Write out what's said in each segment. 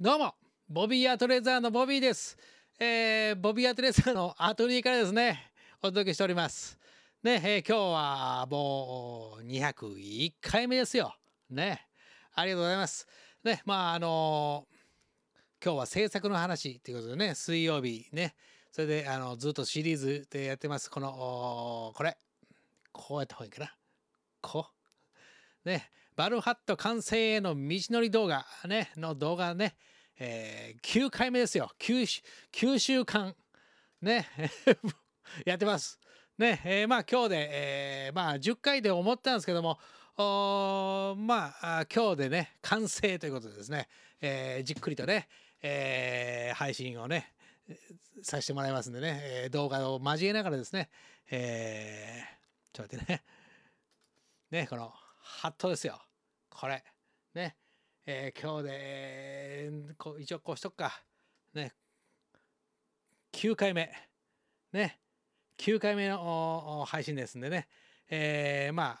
どうも、ボビーアートレーザーのボビーです。えー、ボビーアートレーザーのアトリエからですね、お届けしております。ね、えー、今日はもう201回目ですよ。ね、ありがとうございます。ね、まああのー、今日は制作の話ということでね、水曜日ね、それであのずっとシリーズでやってます、この、これ、こうやった方がいいかな。こう。ね、バルハット完成への道のり動画、ね、の動画ね、えー、9回目ですよ。9, 9週間、ね、やってます。ね、えー、まあ今日で、えー、まあ10回で思ったんですけども、まあ今日でね、完成ということでですね、えー、じっくりとね、えー、配信をね、させてもらいますんでね、えー、動画を交えながらですね、えー、ちょっと待ってね、ね、この、ハットですよ。これ。ね。えー、今日で、えー、こ一応こうしとくか。ね。9回目。ね。9回目の配信ですんでね。えー、まあ、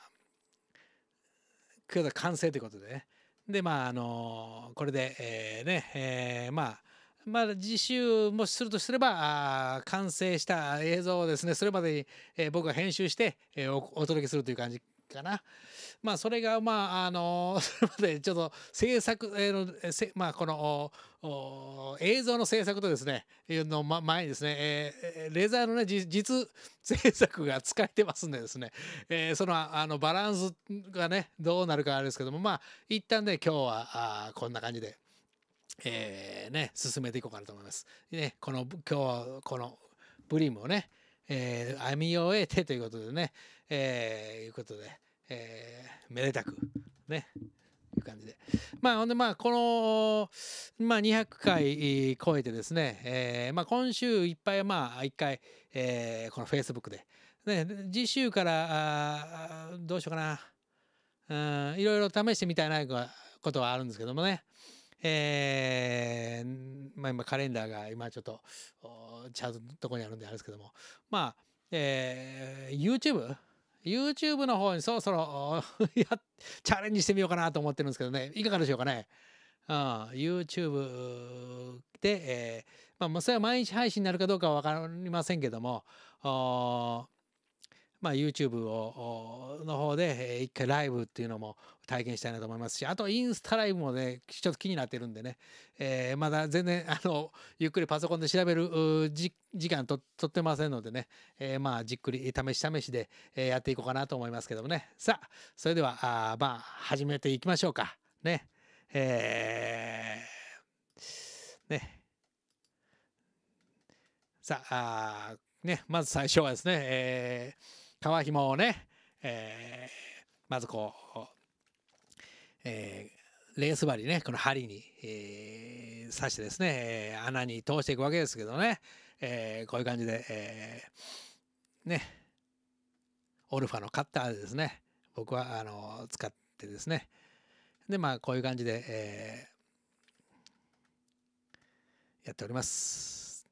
今日で完成ということでね。で、まあ、あのー、これで、えー、ね、えー、まあ、まだ次週もしするとすれば、完成した映像をですね、それまでに、えー、僕が編集して、えーお、お届けするという感じかな。まあ、それが、まあ、あの、それまでちょっと制作、えー、せまあ、この映像の制作とですね、いうの前にですね、えー、レザーのね、実制作が使えてますんでですね、えー、その、あの、バランスがね、どうなるかあれですけども、まあ、一旦ね、今日は、あこんな感じで。えー、ね、進めていこうかなと思います。ね、この、今日、この、ブリムをね、えー、編み終えてということでね、えー、いうことで、えー、めでたく、ね、いう感じで。まあ、ほんで、まあ、この、まあ、200回超えてですね、えー、まあ、今週いっぱい、まあ、一回、えー、このフェイスブックで、ね、次週から、あどうしようかな、うん、いろいろ試してみたいなことはあるんですけどもね、えー、まあ、今、カレンダーが今ちょっと、チャートのとこにあるんであれですけどもまあえー、YouTube YouTube の方にそろそろ チャレンジしてみようかなと思ってるんですけどねいかがでしょうかねうん、YouTube で、えー、まあ、それは毎日配信になるかどうかは分かりませんけども、まあ、YouTube をの方で、え一回ライブっていうのも体験したいなと思いますしあとインスタライブもねちょっと気になってるんでね、えー、まだ全然あのゆっくりパソコンで調べる時間ととってませんのでね、えー、まあじっくり試し試しで、えやっていこうかなと思いますけどもねさあそれではあまあ始めていきましょうかねえー、ねさあねまず最初はですね、えー革紐をね、えー、まずこう、えー、レース針ねこの針に、えー、刺してですね、穴に通していくわけですけどね、えー、こういう感じで、えー、ねオルファのカッターですね僕はあの使ってですねでまあこういう感じで、えー、やっております。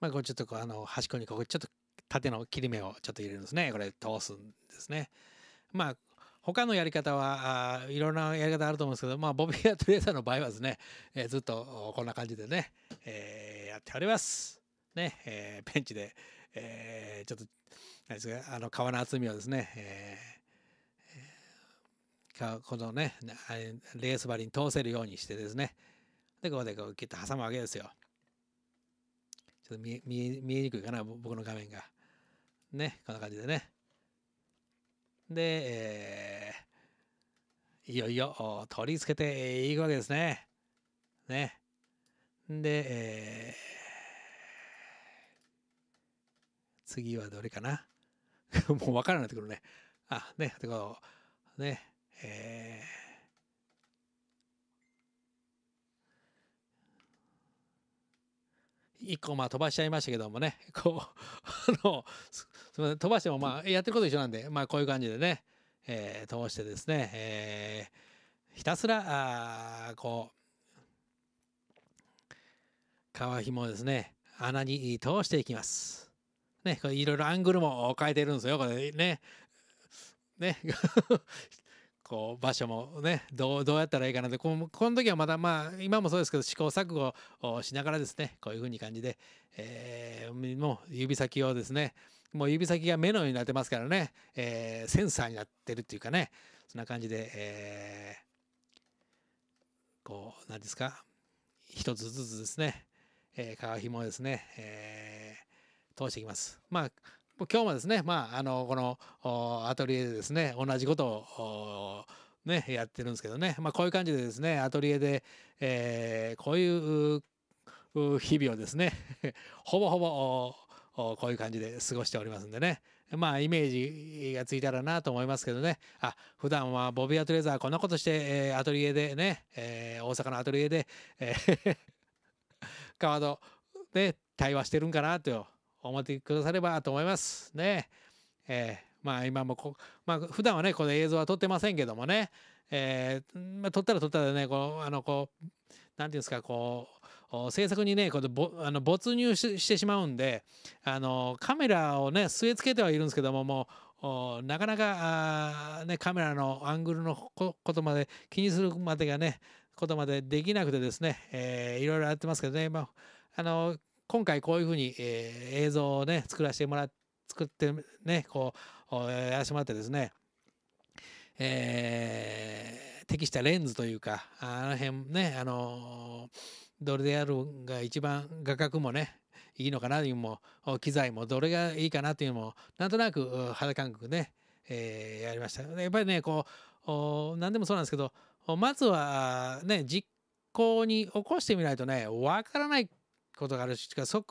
まあ、これちょっとこうあの端っこにここちょっと縦の切り目をちょっと入れるんですねこれ通すんですねまあ他のやり方はいろんなやり方あると思うんですけど、まあ、ボビー・アトレーサーの場合はですね、えー、ずっとこんな感じでね、えー、やっております。ね、えー、ベンチで、えー、ちょっと、何ですか、あの、皮の厚みをですね、えー、このね、レース針に通せるようにしてですね、で、ここでこう切って挟むわけですよ。ちょっと見見えにくいかな、僕の画面が。ね、こんな感じでね。で、えー、いよいよ取り付けていくわけですね。ね。で、えー、次はどれかな もうわからなくなってくるね。あ、ね、てこと。ね、えー、一個まあ飛ばしちゃいましたけどもね、こう、あの、すみません飛ばしてもまあやってること一緒なんで、まあ、こういう感じでね、えー、通してですね、えー、ひたすらあこう皮紐をですね穴に通していきます。ね、これいろいろアングルも変えてるんですよこれね。ね こう場所もねどうどうやったらいいかなってこのこの時はまだまあ今もそうですけど試行錯誤をしながらですねこういうふうに感じで、えー、もう指先をですねもう指先が目のようになってますからね、えー、センサーになってるっていうかね、そんな感じで、えー、こう、何ですか、一つずつですね、えー、皮紐をですね、えー、通していきます。まあ、今日もですね、まあ、あの、このアトリエでですね、同じことを、ね、やってるんですけどね、まあ、こういう感じでですね、アトリエで、えー、こういう日々をですね、ほぼほぼ、こういう感じで過ごしておりますんでね。まあ、イメージがついたらなと思いますけどね。あ、普段はボビアトレーザーこんなことして、えー、アトリエでね、えー、大阪のアトリエで、えーカードで対話してるんかなと思ってくださればと思います。ね。えー、まあ今もこ、まあ普段はね、この映像は撮ってませんけどもね、えー、まあ、撮ったら撮ったらね、こう、あの、こう、なんていうんですか、こう、制作にね、こぼあの没入してしまうんで、あのカメラをね、据え付けてはいるんですけども、もう、なかなか、ね、カメラのアングルのことまで気にするまでがね、ことまでできなくてですね、えー、いろいろやってますけどね、まあ、あの、今回こういうふうに、えー、映像をね、作らせてもらって、作ってね、こう、やらせてもらってですね、えー、適したレンズというか、あの辺ね、あのーどれでやるが一番画角もねいいのかなというのも機材もどれがいいかなというのもなんとなく肌感覚ね、えー、やりましたやっぱりねこう何でもそうなんですけどまずはね実行に起こしてみないとね分からないことがあるしそ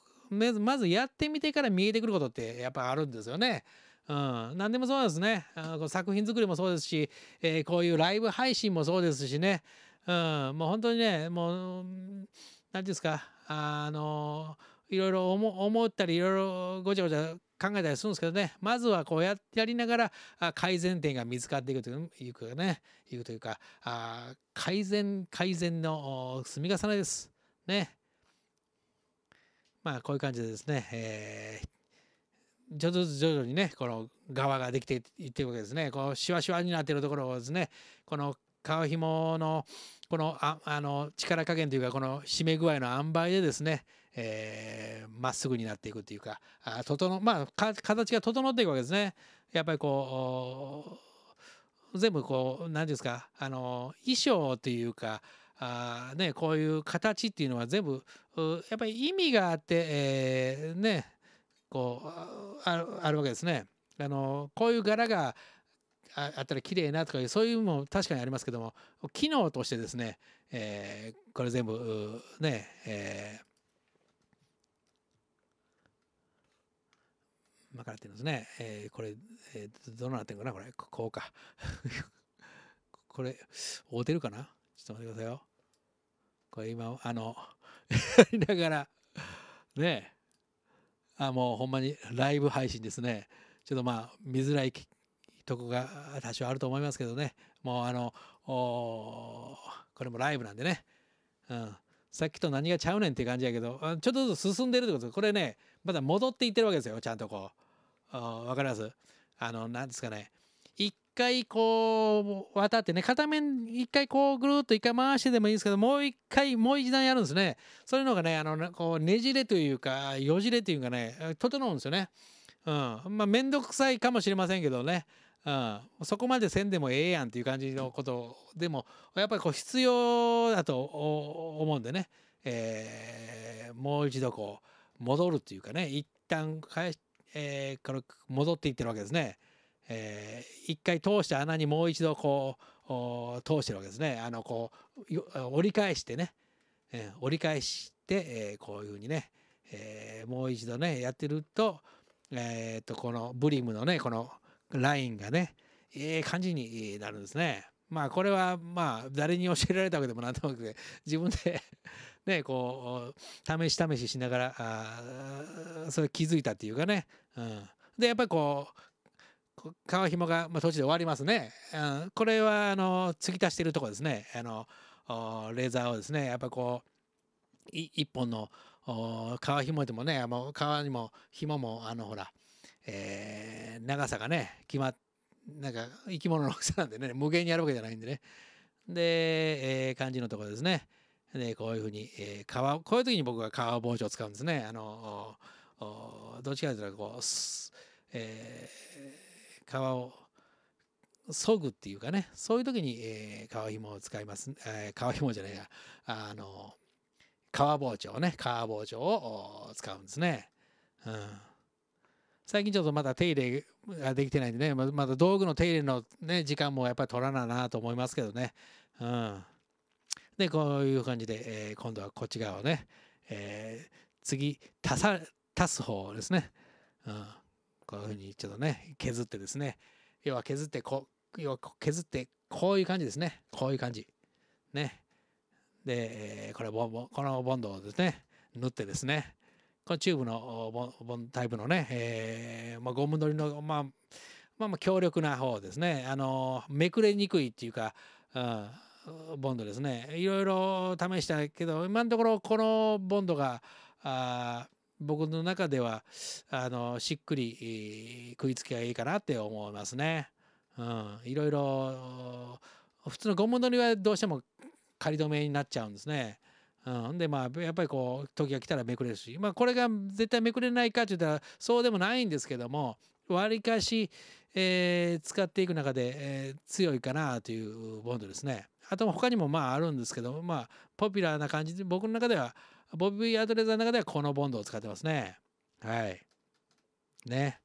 まずやってみてから見えてくることってやっぱあるんですよね。うん、何でもそうですね。作品作りもそうですし、えー、こういうライブ配信もそうですしね。うん、もう本当にね、もう、何て言うんですか、あの、いろいろ思ったり、いろいろごちゃごちゃ考えたりするんですけどね、まずはこうややりながら改善点が見つかっていくというかね、いうというか、あ改善、改善の積み重ねです。ね。まあ、こういう感じでですね、えー徐々に徐々にねこの側ができていってるわけですねこうシワシワになってるところをですねこの皮ひものこのああの力加減というかこの締め具合の塩梅でですねま、えー、っすぐになっていくというかあ整、まあ、形が整っていくわけですね。やっぱりこう全部こう何ですかあの衣装というかあ、ね、こういう形っていうのは全部やっぱり意味があって、えー、ねこうあるわけですね。あのこういう柄があったら綺麗なとかいうそういうのも確かにありますけども機能としてですね、えー、これ全部ね、えー、まかれてるんですね、えー、これ、えー、どうなってるかなこれこうか これ合うてるかなちょっと待ってくださいよこれ今あのだか らねあもうほんまにライブ配信ですねちょっとまあ見づらいとこが多少あると思いますけどねもうあのこれもライブなんでね、うん、さっきと何がちゃうねんって感じやけどちょっとずつ進んでるってことこれねまだ戻っていってるわけですよちゃんとこう分かりますあの何ですかね一回こう渡ってね片面一回こうぐるっと一回回してでもいいんですけどもう一回もう一段やるんですねそういうのがねあのこうねじれというかよじれというかね整うんですよね。うん、まあ面倒くさいかもしれませんけどねうん、そこまでせんでもええやんっていう感じのことでもやっぱりこう必要だと思うんでね、えー、もう一度こう戻るっていうかね一旦返し、えー、から戻っていってるわけですね。えー、一回通した穴にもう一度こう通してるわけですね。あのこう折り返してね、えー、折り返して、えー、こういうふうにね、えー、もう一度ねやってると,、えー、っとこのブリムのねこの「ラインがね、ええ感じになるんですね。まあこれはまあ誰に教えられたわけでもなんとなくで自分で ねこう試し試ししながらあそれ気づいたっていうかね、うん、でやっぱりこう川紐が、まあ、途中で終わりますね、うん、これはあの継ぎ足してるとこですねあのレーザーをですねやっぱこう一本の川紐でもねあの川にも紐もあのほら、えー長さがね決まっなんか生き物の大きさなんでね無限にやるわけじゃないんでねで、えー、漢字のところですねでこういうふうに、えー、皮こういう時に僕は皮包丁を使うんですねあのどっちかというとこう、えー、皮を削ぐっていうかねそういう時に、えー、皮紐を使います、えー、皮紐じゃないやあの皮包丁ね皮包丁を使うんですね。うん最近ちょっとまだ手入れができてないんでね、まだ道具の手入れの、ね、時間もやっぱり取らないなと思いますけどね。うん。で、こういう感じで、えー、今度はこっち側をね、えー、次、足さ、足す方ですね。うん。こういうふうにちょっとね、削ってですね。要は削って、こう、要は削って、こういう感じですね。こういう感じ。ね。で、これボンボン、このボンドをですね、塗ってですね。このチューブのボンタイプのね、えーまあ、ゴム取りの、まあ、まあまあ強力な方ですねあのめくれにくいっていうか、うん、ボンドですねいろいろ試したけど今のところこのボンドがあ僕の中ではあのしっくり食いつきがいいかなって思いますね。うん、いろいろ普通のゴム取りはどうしても仮止めになっちゃうんですね。うん、でまあやっぱりこう時が来たらめくれるし、まあ、これが絶対めくれないかって言ったらそうでもないんですけどもわりかし、えー、使っていく中で、えー、強いかなというボンドですね。あと他にもまああるんですけど、まあ、ポピュラーな感じで僕の中ではボビー・アドレザーの中ではこのボンドを使ってますね。はい。ね。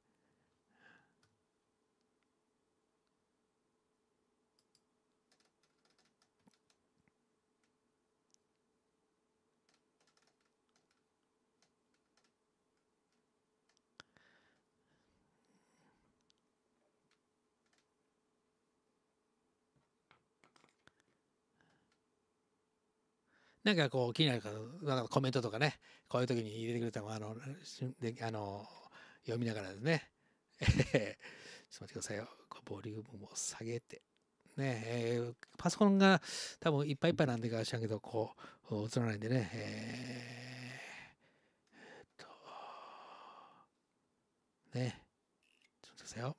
なんかこう気になるかなんかコメントとかねこういう時に入れてくれたのあのであの読みながらですね ちょっと待ってくださいよボリュームも下げてねえー、パソコンが多分いっぱいいっぱいなんでか知らんけどこう映らないんでねえー、えっとねちょっと待ってくださいよ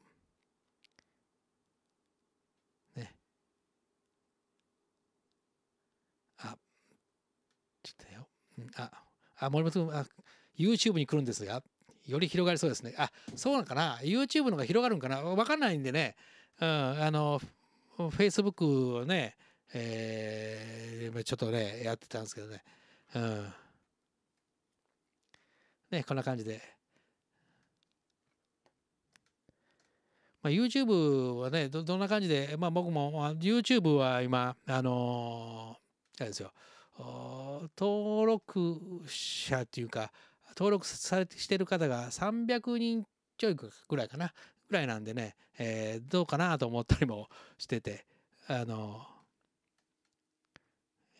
あ、あ森本君、あ、YouTube に来るんですが、より広がりそうですね。あ、そうなのかな ?YouTube の方が広がるんかなわかんないんでね、うん、あの、Facebook をね、えー、ちょっとね、やってたんですけどね。うん。ね、こんな感じで。まあ、YouTube はねど、どんな感じで、まあ僕も、まあ、YouTube は今、あのー、あれですよ。登録者っていうか登録されてしてる方が300人ちょいぐらいかなぐらいなんでね、えー、どうかなと思ったりもしててあの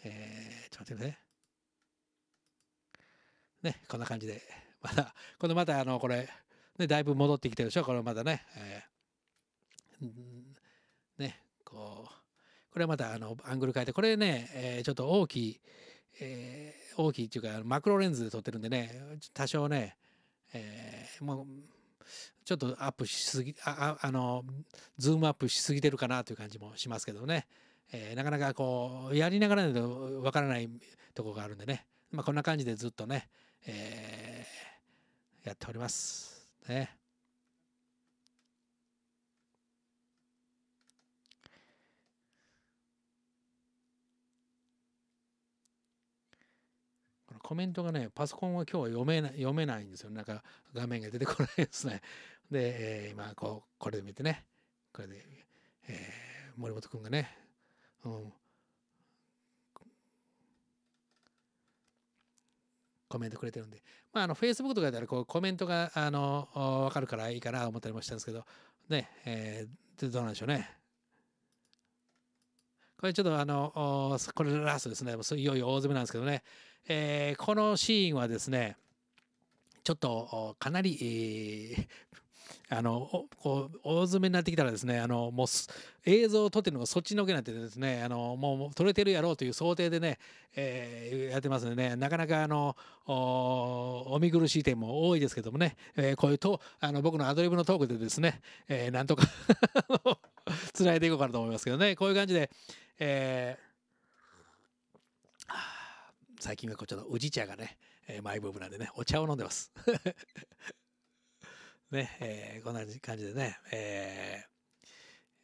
えー、ちょっと待ってくださいねこんな感じでまたこのまたあのこれ、ね、だいぶ戻ってきてるでしょこれまたね、えーこれはまたあのアングル変えてこれね、えー、ちょっと大きい、えー、大きいっていうかマクロレンズで撮ってるんでね多少ね、えー、もうちょっとアップしすぎああのズームアップしすぎてるかなという感じもしますけどね、えー、なかなかこうやりながらだとわからないとこがあるんでね、まあ、こんな感じでずっとね、えー、やっております。ねコメントがね、パソコンは今日は読めない、読めないんですよ。なんか画面が出てこないですね。で、えー、今、こう、これで見てね、これで、えー、森本君がね、うん、コメントくれてるんで、まあ、あの、Facebook とかやったら、こう、コメントが、あの、わかるからいいかなと思ったりもしたんですけど、ね、えー、どうなんでしょうね。これちょっとあの、これラストですね。いよいよ大詰めなんですけどね。えー、このシーンはですね、ちょっとかなり、えー、あのこう大詰めになってきたらですねあのもう映像を撮ってるのがそっちのけになってですねあのもう撮れてるやろうという想定でね、えー、やってますのでねなかなかあのお見苦しい点も多いですけどもね、えー、こういうとあの僕のアドリブのトークでですね、えー、なんとか つ ないでいこうかなと思いますけどねこういう感じで、えー、最近はこちらの宇治茶がね、えー、マイブームなんでねお茶を飲んでます ね、えー、こんな感じでね、え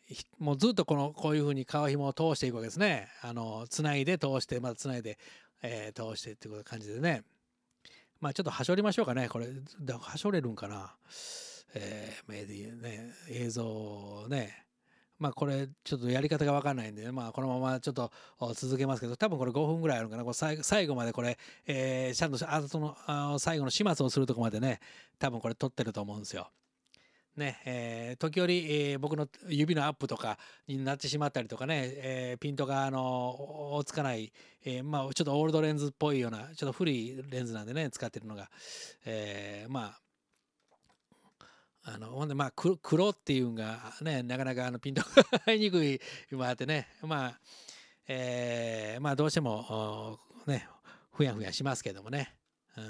ー、もうずっとこのこういうふうに皮紐を通していくわけですねあのつないで通してまたつないで、えー、通してっていう感じでねまあちょっとはしょりましょうかねこれはしょれるんかなえー、メディね映像ねまあこれちょっとやり方がわかんないんで、まあこのままちょっと続けますけど、多分これ5分ぐらいあるかな。これ最後までこれ、えー、ちゃんとあそのあ最後の始末をするとこまでね、多分これ撮ってると思うんですよ。ね、えー、時折、えー、僕の指のアップとかになってしまったりとかね、えー、ピントが、あの、追つかない、えー、まあちょっとオールドレンズっぽいような、ちょっと古いレンズなんでね、使ってるのが、えー、まああのほんでまあ黒っていうんがねなかなかあのピントが入りにくいもあってねまあえー、まあどうしてもねふやふやしますけどもね、うん、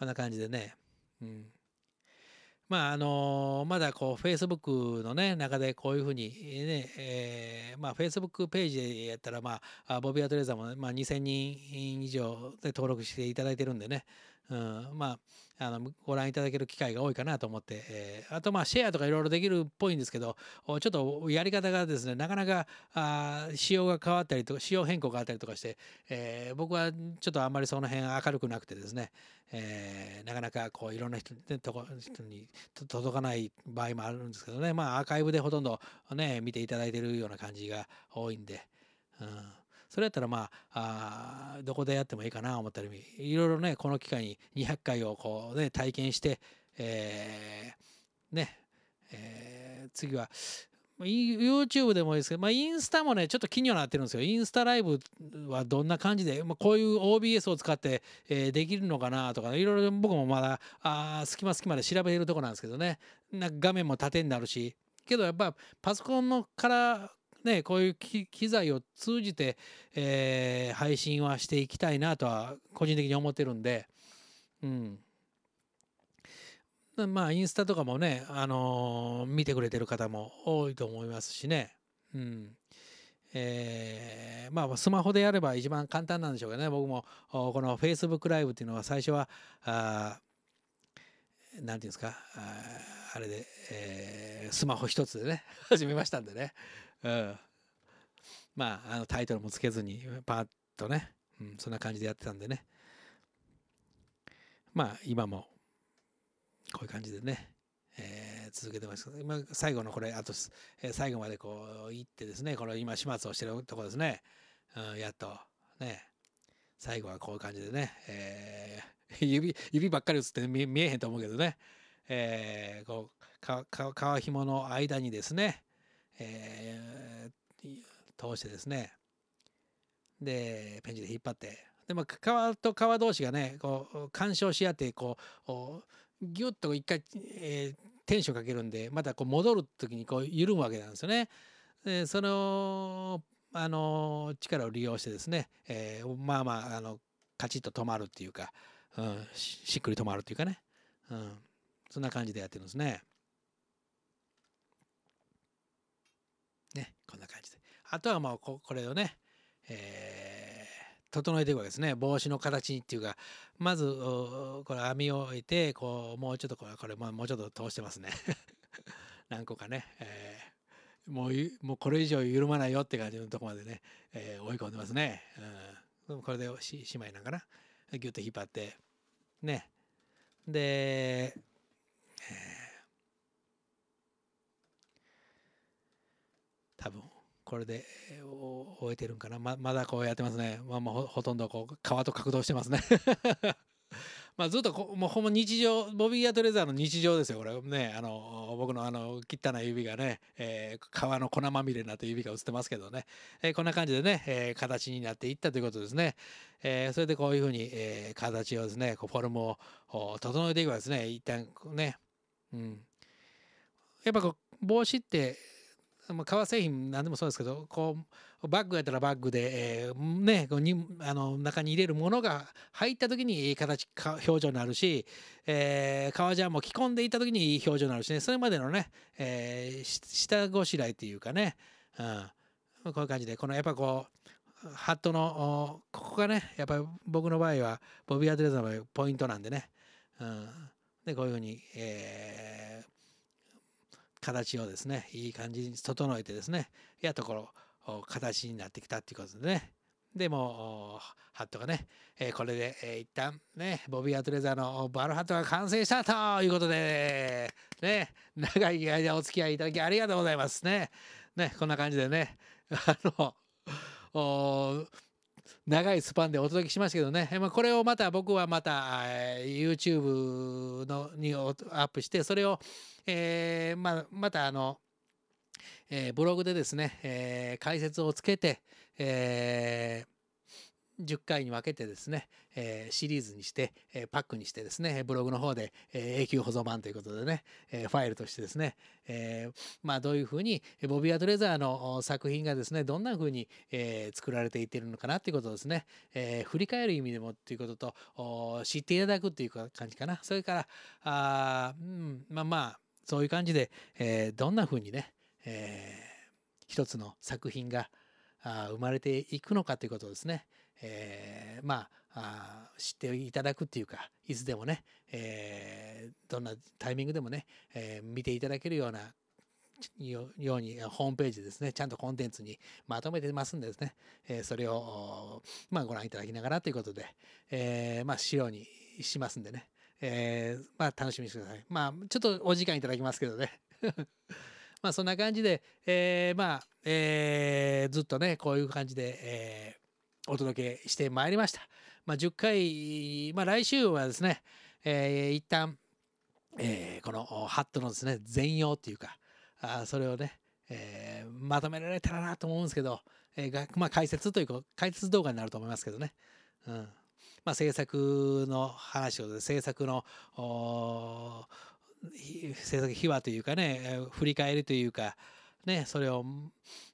こんな感じでね、うん、まああのー、まだこうフェイスブックのね中でこういうふうにね、えー、まあフェイスブックページでやったらまあボビアトレーザーも、ね、まあ、2000人以上で登録していただいてるんでね、うん、まああのご覧いただける機会が多いかなと思って、えー、あとまあシェアとかいろいろできるっぽいんですけどちょっとやり方がですねなかなかあ仕様が変わったりとか仕様変更があったりとかして、えー、僕はちょっとあんまりその辺明るくなくてですね、えー、なかなかこういろんな人とこ人に届かない場合もあるんですけどねまあアーカイブでほとんどね見ていただいてるような感じが多いんで。うんそれやったらまあどこでやってもいいかな思ったりいろいろねこの機会に200回をこうね体験して、えー、ね、えー、次は YouTube でもいいですけど、まあ、インスタもね、ちょっと気にはなってるんですよ。インスタライブはどんな感じで、まあ、こういう OBS を使って、えー、できるのかなとか、いろいろ僕もまだ、あ隙間隙間で調べてるとこなんですけどね、なんか画面も縦になるし、けどやっぱパソコンのからね、こういう機材を通じて、えー、配信はしていきたいなとは個人的に思ってるんで、うん。まあ、インスタとかもね、あのー、見てくれてる方も多いと思いますしね。うん。えー、まあ、スマホでやれば一番簡単なんでしょうけどね。僕も、この Facebook ライブっていうのは最初は、あなんていうんですか、ああれで、えー、スマホ一つでね、始めましたんでね。うん、まああのタイトルもつけずにパーッとね、うん、そんな感じでやってたんでねまあ今もこういう感じでね、えー、続けてます今最後のこれあと、えー、最後までこう行ってですねこの今始末をしてるとこですね、うん、やっとね最後はこういう感じでね、えー、指指ばっかり映って見えへんと思うけどね、えー、こうかか皮紐の間にですね、えー、通してですねでペンチで引っ張ってで、も川と川同士がねこう干渉し合ってこうギュッと一回、えー、テンションかけるんでまたこう戻る時にこう緩むわけなんですよね。でそのあの力を利用してですね、えー、まあまああのカチッと止まるっていうか、うん、しっくり止まるっていうかね、うん、そんな感じでやってるんですね。ね、こんな感じで。あとはまあこ、これをね、えー、整えていくわけですね。帽子の形にっていうか、まず、これ網を置いて、こう、もうちょっとこれ、これもうちょっと通してますね。何個かね、えー、もう、もうこれ以上緩まないよって感じのとこまでね、えー、追い込んでますね。うん。これでし、しまいなんかな。ギュッと引っ張って、ね。で、えー多分これで終えてるんかなままだこうやってますね、まあ、まあほとんどこう川と格闘してますね まあずっとこもうほんま日常ボビー・アトレザーの日常ですよこれねあの僕のあの汚い指がね、えー、川の粉まみれになって指が映ってますけどね、えー、こんな感じでね、えー、形になっていったということですね、えー、それでこういうふうに、えー、形をですねこうフォルムを整えていくわけですね一旦ねうんやっぱこう帽子ってまあ、革製品何でもそうですけどこうバッグやったらバッグで、えー、ね、こうにあの中に入れるものが入った時にいい形表情になるし、えー、革ジャンも着込んでいった時にいい表情になるしねそれまでのね、えー、下ごしらえっていうかね、うん、こういう感じでこのやっぱこうハットのここがねやっぱり僕の場合はボビー・アドレスの場合ポイントなんでね、うん、でこういうふうに、えー、形をですねいい感じに整えてですねやっとこの形になってきたっていうことでねでもハットがね、えー、これで、えー、一旦ねボビー・アトレザーのバルハットが完成したということでね長い間お付き合いいただきありがとうございますねねこんな感じでねあの長いスパンでお届けしましたけどね、まあ、これをまた僕はまた YouTube のにアップしてそれを、えーまあ、またあの、えー、ブログでですね、えー、解説をつけて、えー10回に分けてですね、えー、シリーズにして、えー、パックにしてですね、ブログの方で、えー、永久保存版ということでね、えファイルとしてですね、えまあどういうふうに、ボビー・アドレザーの作品がですね、どんなふうに、え作られていってるのかなっていうことですね、え振り返る意味でもっていうことと、知っていただくっていう感じかな。それから、あうん、まあまあ、そういう感じで、えどんなふうにね、えー、一つの作品が生まれていくのかということですね。えー、まあ知っていただくっていうかいつでもね、えー、どんなタイミングでもね、えー、見ていただけるようなようにホームページですねちゃんとコンテンツにまとめてますんでですね、えそれを、まあ、ご覧いただきながらということで、えまあ、資料にしますんでね、えまあ、楽しみにしてくださいまあちょっとお時間いただきますけどね まあそんな感じで、えまあ、えずっとねこういう感じで、えーお届けしてまいりました。まあ、10回、まあ、来週はですね、えー、一旦、えー、このハットのですね、全容っていうか、あそれをね、えー、まとめられたらなと思うんですけど、えがまあ、解説というか、解説動画になると思いますけどね。うんまあ、制作の話を、制作の制作秘話というかね振り返りというかね、それを、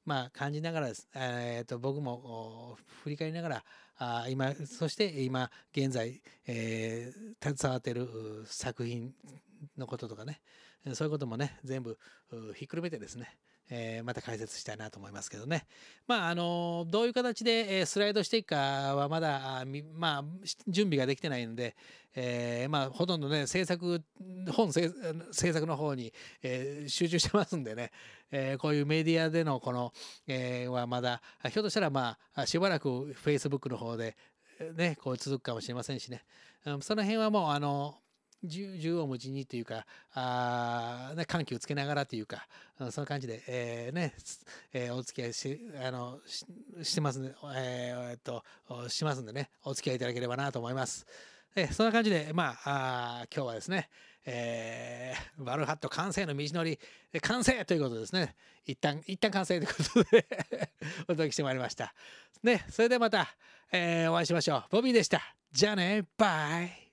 まあ、感じながらです、えー、と僕も振り返りながらあ今そして今現在、えー、携わってる作品のこととかねそういうこともね全部ひっくるめてですねえー、また解説したいなと思いますけどね。まあ、あの、どういう形でスライドしていくかはまだ、まあ、準備ができてないので、えー、まあ、ほとんどね、制作、本制作の方に、えー、集中してますんでね、えー、こういうメディアでのこの、えー、はまだ、ひょっとしたらまあ、しばらく Facebook の方で、ね、こう続くかもしれませんしね、うん、その辺はもう、あの、縦を無尽にというか、あね、緩急をつけながらというか、その感じで、えー、ね、えー、お付き合いし、あの、ししてますんで、えー、っと、しますんでね、お付き合いいただければなと思います。えー、そんな感じで、まあ、あ今日はですね、えー、バルハット完成の道のり、完成ということですね。一旦、一旦完成ということで お届けしてまいりました。ね、それではまた、えー、お会いしましょう。ボビーでした。じゃあね、バイ。